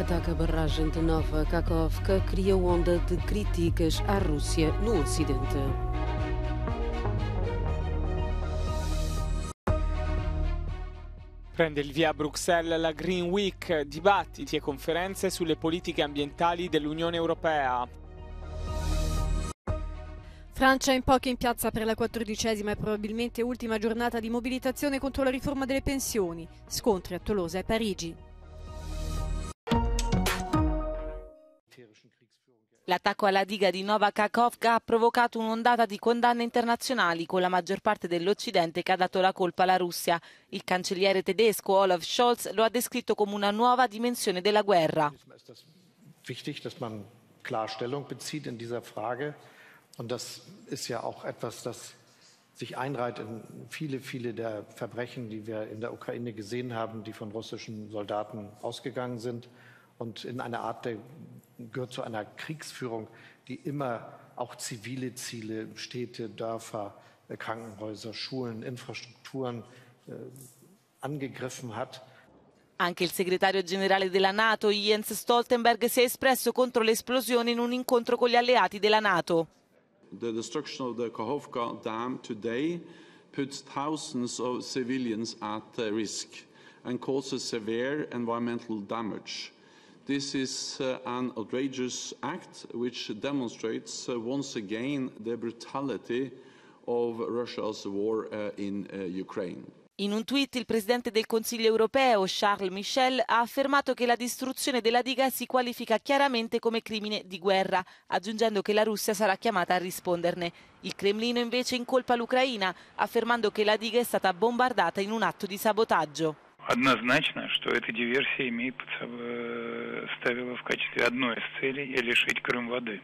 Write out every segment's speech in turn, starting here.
Ataca barragem de Nova Kakovka cria onda de críticas à Rússia no Ocidente. Prende il via a Bruxelles la Green Week, dibattiti e conferenze sulle politiche ambientali dell'Unione Europea. Francia in pochi in piazza per la quattordicesima e probabilmente ultima giornata di mobilitazione contro la riforma delle pensioni. Scontri a Tolosa e Parigi. L'attacco alla diga di Nova Kakovka ha provocato un'ondata di condanne internazionali con la maggior parte dell'Occidente che ha dato la colpa alla Russia. Il cancelliere tedesco Olaf Scholz lo ha descritto come una nuova dimensione della guerra. Wichtig, dass man Klarstellung bezieht in dieser Frage. Und das ist ja auch etwas, das sich einreiht in viele, viele der Verbrechen, die wir in der Ukraine gesehen haben, die von russischen Soldaten ausgegangen sind und in eine Art der gehört zu einer Kriegsführung, die immer auch zivile Ziele, Städte, Dörfer, äh, Krankenhäuser, Schulen, Infrastrukturen äh, angegriffen hat. Anche il segretario generale della Nato, Jens Stoltenberg, si è espresso contro l'esplosione in un incontro con gli alleati della Nato. The destruction of the Kahovka Dam today puts thousands of civilians at risk and causes severe environmental damage. This is uh, an outrageous act which demonstrates uh, once again the brutality of Russia's war uh, in uh, Ukraine. In un tweet il Presidente del Consiglio europeo, Charles Michel, ha affermato che la distruzione della diga si qualifica chiaramente come crimine di guerra, aggiungendo che la Russia sarà chiamata a risponderne. Il Cremlino invece incolpa l'Ucraina, affermando che la diga è stata bombardata in un atto di sabotaggio. однозначно, что эта диверсия имеет под собой, э, ставила в качестве одной из целей лишить Крым воды.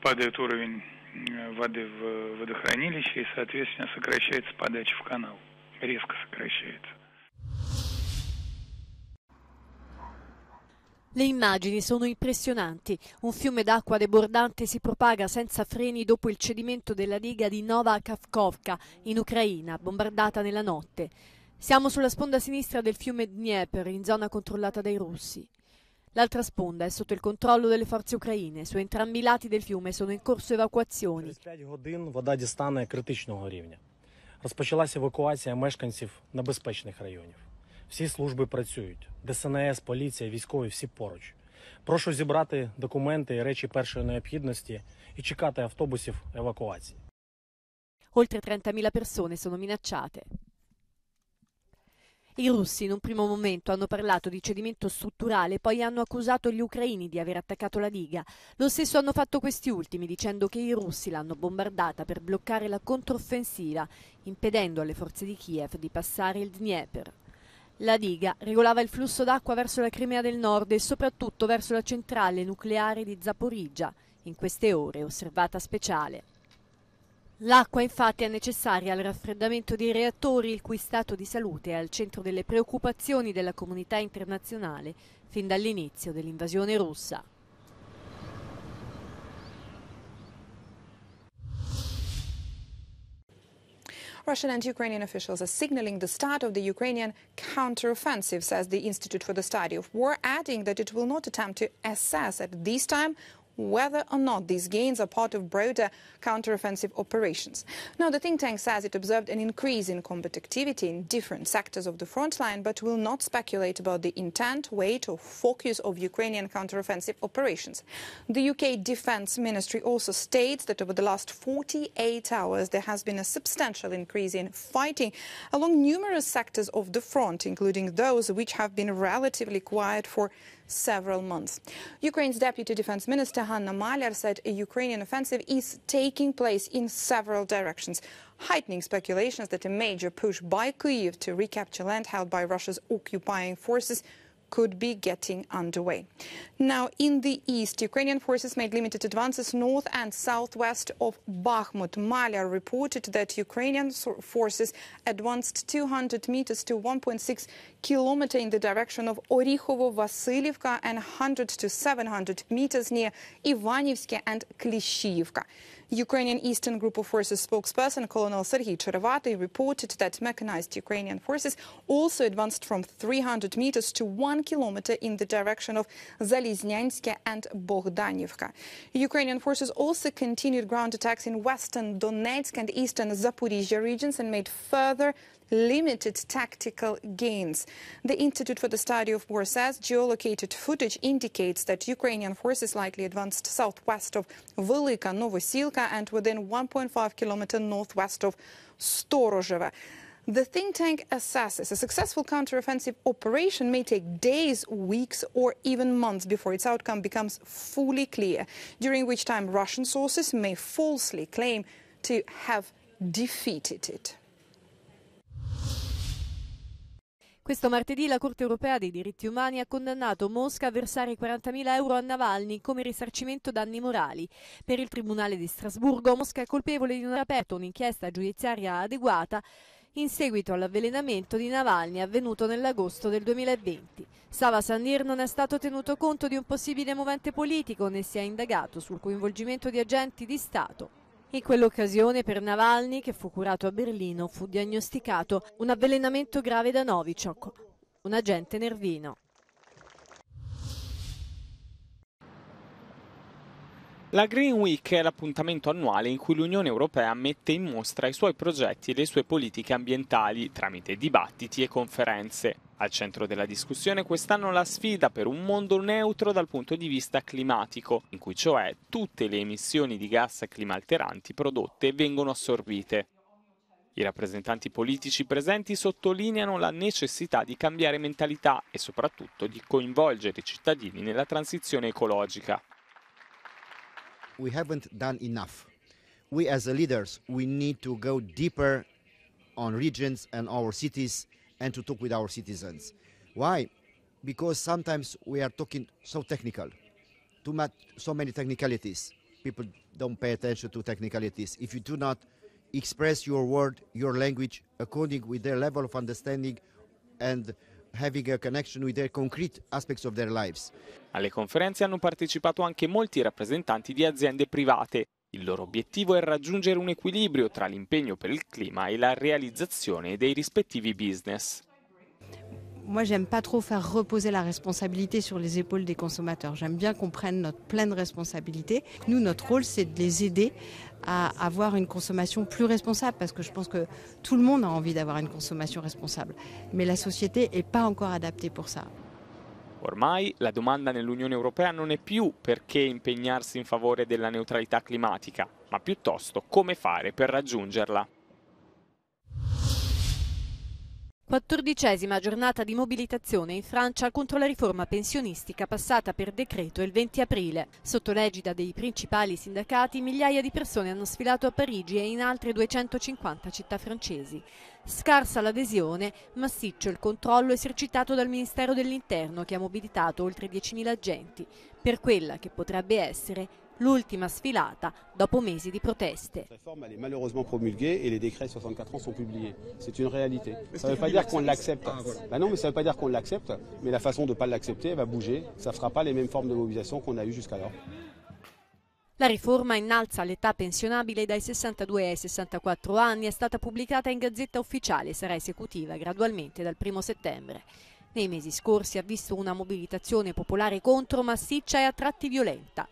Падает уровень э, воды в водохранилище и, соответственно, сокращается подача в канал. Резко сокращается. Le immagini sono impressionanti. Un fiume d'acqua debordante si propaga senza freni dopo il cedimento della diga di Nova Kafkovka in Ucraina, bombardata nella notte. Siamo sulla sponda sinistra del fiume Dnieper, in zona controllata dai russi. L'altra sponda è sotto il controllo delle forze ucraine. Su entrambi i lati del fiume sono in corso evacuazioni. Розпочалася евакуація мешканців небезпечних районів. Всі служби працюють. ДСНС, поліція, військові всі поруч. Прошу зібрати документи і речі першої необхідності і чекати автобусів евакуації. Oltre 30.000 persone sono minacciate. I russi in un primo momento hanno parlato di cedimento strutturale, poi hanno accusato gli ucraini di aver attaccato la diga. Lo stesso hanno fatto questi ultimi, dicendo che i russi l'hanno bombardata per bloccare la controffensiva, impedendo alle forze di Kiev di passare il Dnieper. La diga regolava il flusso d'acqua verso la Crimea del nord e soprattutto verso la centrale nucleare di Zaporizia, in queste ore osservata speciale. L'acqua infatti è necessaria al raffreddamento dei reattori, il cui stato di salute è al centro delle preoccupazioni della comunità internazionale fin dall'inizio dell'invasione russa. Russian and Ukrainian officials are signaling the start of the Ukrainian counteroffensive, says the Institute for the Study of War, adding that it will not attempt to assess at this time whether or not these gains are part of broader counteroffensive operations. Now, the think tank says it observed an increase in combat activity in different sectors of the front line, but will not speculate about the intent, weight or focus of Ukrainian counteroffensive operations. The UK Defence Ministry also states that over the last 48 hours there has been a substantial increase in fighting along numerous sectors of the front, including those which have been relatively quiet for several months. Ukraine's Deputy Defense Minister Hanna Mahler said a Ukrainian offensive is taking place in several directions, heightening speculations that a major push by Kyiv to recapture land held by Russia's occupying forces could be getting underway. Now, in the east, Ukrainian forces made limited advances north and southwest of Bakhmut. Malia reported that Ukrainian forces advanced 200 meters to 1.6 kilometers in the direction of Orihovo Vasilivka, and 100 to 700 meters near Ivanivsky and Klishivka. Ukrainian Eastern Group of Forces spokesperson Colonel Serhiy Cherevatov reported that mechanized Ukrainian forces also advanced from 300 meters to 1 kilometer in the direction of Zaliznyansk and Bogdanivka. Ukrainian forces also continued ground attacks in western Donetsk and eastern Zaporizhia regions and made further limited tactical gains. The Institute for the Study of War says geolocated footage indicates that Ukrainian forces likely advanced southwest of Velika Novosilka and within 1.5 kilometers northwest of Storozheva. The think tank assesses a successful counteroffensive operation may take days, weeks, or even months before its outcome becomes fully clear, during which time Russian sources may falsely claim to have defeated it. Questo martedì la Corte europea dei diritti umani ha condannato Mosca a versare 40.000 euro a Navalny come risarcimento danni morali. Per il Tribunale di Strasburgo Mosca è colpevole di non aver aperto un'inchiesta giudiziaria adeguata in seguito all'avvelenamento di Navalny avvenuto nell'agosto del 2020. Sava Sandir non è stato tenuto conto di un possibile movente politico né si è indagato sul coinvolgimento di agenti di Stato in quell'occasione per Navalny, che fu curato a Berlino, fu diagnosticato un avvelenamento grave da Novichok, un agente nervino. La Green Week è l'appuntamento annuale in cui l'Unione Europea mette in mostra i suoi progetti e le sue politiche ambientali tramite dibattiti e conferenze. Al centro della discussione quest'anno la sfida per un mondo neutro dal punto di vista climatico, in cui cioè tutte le emissioni di gas climalteranti prodotte vengono assorbite. I rappresentanti politici presenti sottolineano la necessità di cambiare mentalità e soprattutto di coinvolgere i cittadini nella transizione ecologica. We haven't done enough. We as leaders, we need to go deeper on regions and our cities and to talk with our citizens. Why? Because sometimes we are talking so technical, too much, so many technicalities. People don't pay attention to technicalities. If you do not express your word, your language, according with their level of understanding and having a connection with their concrete aspects of their lives. Alle conferenze hanno partecipato anche molti rappresentanti di aziende private. Il objectif est de raggiungere un équilibre entre l'impegno pour le climat et la réalisation des rispettivi business. Moi, j'aime pas trop faire reposer la responsabilité sur les épaules des consommateurs. J'aime bien qu'on prenne notre pleine responsabilité. Nous, notre rôle, c'est de les aider à avoir une consommation plus responsable, parce que je pense que tout le monde a envie d'avoir une consommation responsable. Mais la société n'est pas encore adaptée pour ça. Ormai la domanda nell'Unione Europea non è più perché impegnarsi in favore della neutralità climatica, ma piuttosto come fare per raggiungerla. Quattordicesima giornata di mobilitazione in Francia contro la riforma pensionistica passata per decreto il 20 aprile. Sotto l'egida dei principali sindacati, migliaia di persone hanno sfilato a Parigi e in altre 250 città francesi. Scarsa l'adesione, massiccio il controllo esercitato dal Ministero dell'Interno che ha mobilitato oltre 10.000 agenti per quella che potrebbe essere l'ultima sfilata dopo mesi di proteste. La riforma è malheureusement promulguée e i décrets 64 ans sont publiés. C'est una réalité. Ah, non ne veut pas dire qu'on l'accepte. Bah non, mais ça ne veut pas dire la façon de ne pas l'accepter, elle bouger. Ça ne fera pas les mêmes formes de mobilisation qu'on a eues jusqu'alors. La riforma innalza l'età pensionabile dai 62 ai 64 anni, è stata pubblicata in Gazzetta Ufficiale e sarà esecutiva gradualmente dal 1 settembre. Nei mesi scorsi ha visto una mobilitazione popolare contro massiccia e a tratti violenta.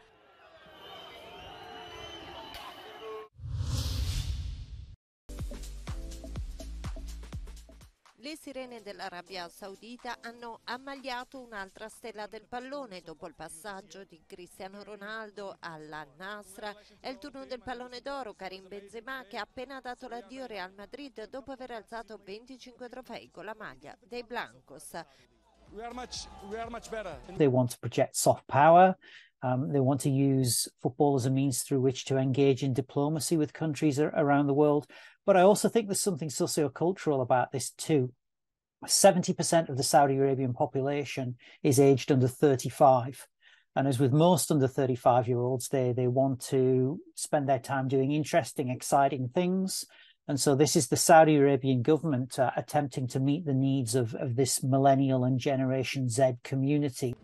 Le sirene dell'Arabia Saudita hanno ammagliato un'altra stella del pallone dopo il passaggio di Cristiano Ronaldo alla Nasra. È il turno del pallone d'oro Karim Benzema che ha appena dato l'addio Real Madrid dopo aver alzato 25 trofei con la maglia dei Blancos. We are much, better. They want to project soft power Um, they want to use football as a means through which to engage in diplomacy with countries around the world. But I also think there's something sociocultural about this too. 70% of the Saudi Arabian population is aged under 35. And as with most under 35 year olds, they, they want to spend their time doing interesting, exciting things. And so this is the Saudi Arabian government uh, attempting to meet the needs of, of this millennial and Generation Z community.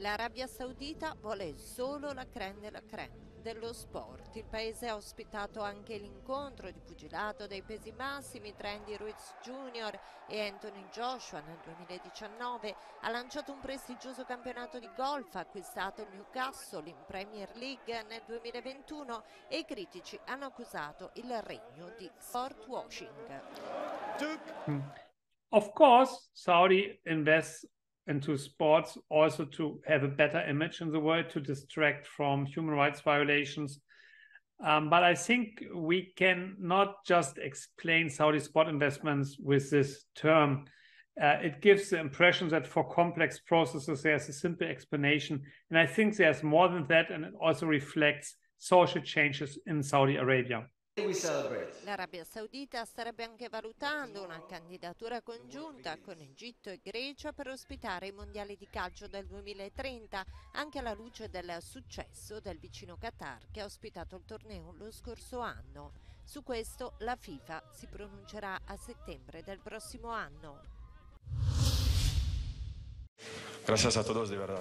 L'Arabia Saudita vuole solo la crème della crème dello sport. Il paese ha ospitato anche l'incontro di pugilato dei pesi massimi tra Andy Ruiz Jr. e Anthony Joshua nel 2019. Ha lanciato un prestigioso campionato di golf ha acquistato il Newcastle in Premier League nel 2021 e i critici hanno accusato il regno di sport washing. Mm. Of course, Saudi invests and to sports also to have a better image in the world to distract from human rights violations um, but i think we can not just explain saudi sport investments with this term uh, it gives the impression that for complex processes there's a simple explanation and i think there's more than that and it also reflects social changes in saudi arabia L'Arabia Saudita starebbe anche valutando una candidatura congiunta con Egitto e Grecia per ospitare i mondiali di calcio del 2030, anche alla luce del successo del vicino Qatar che ha ospitato il torneo lo scorso anno. Su questo la FIFA si pronuncerà a settembre del prossimo anno.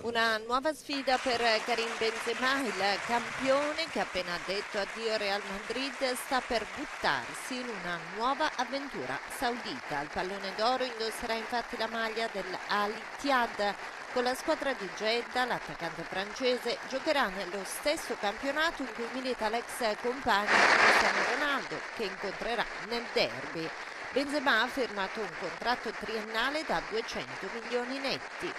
Una nuova sfida per Karim Benzema, il campione che appena detto addio al Real Madrid sta per buttarsi in una nuova avventura saudita. Il pallone d'oro indosserà infatti la maglia dell'Al Ittihad. Con la squadra di Jeddah, l'attaccante francese giocherà nello stesso campionato in cui milita l'ex compagno Cristiano Ronaldo che incontrerà nel derby. Benzema ha firmato un contratto triennale da 200 milioni netti.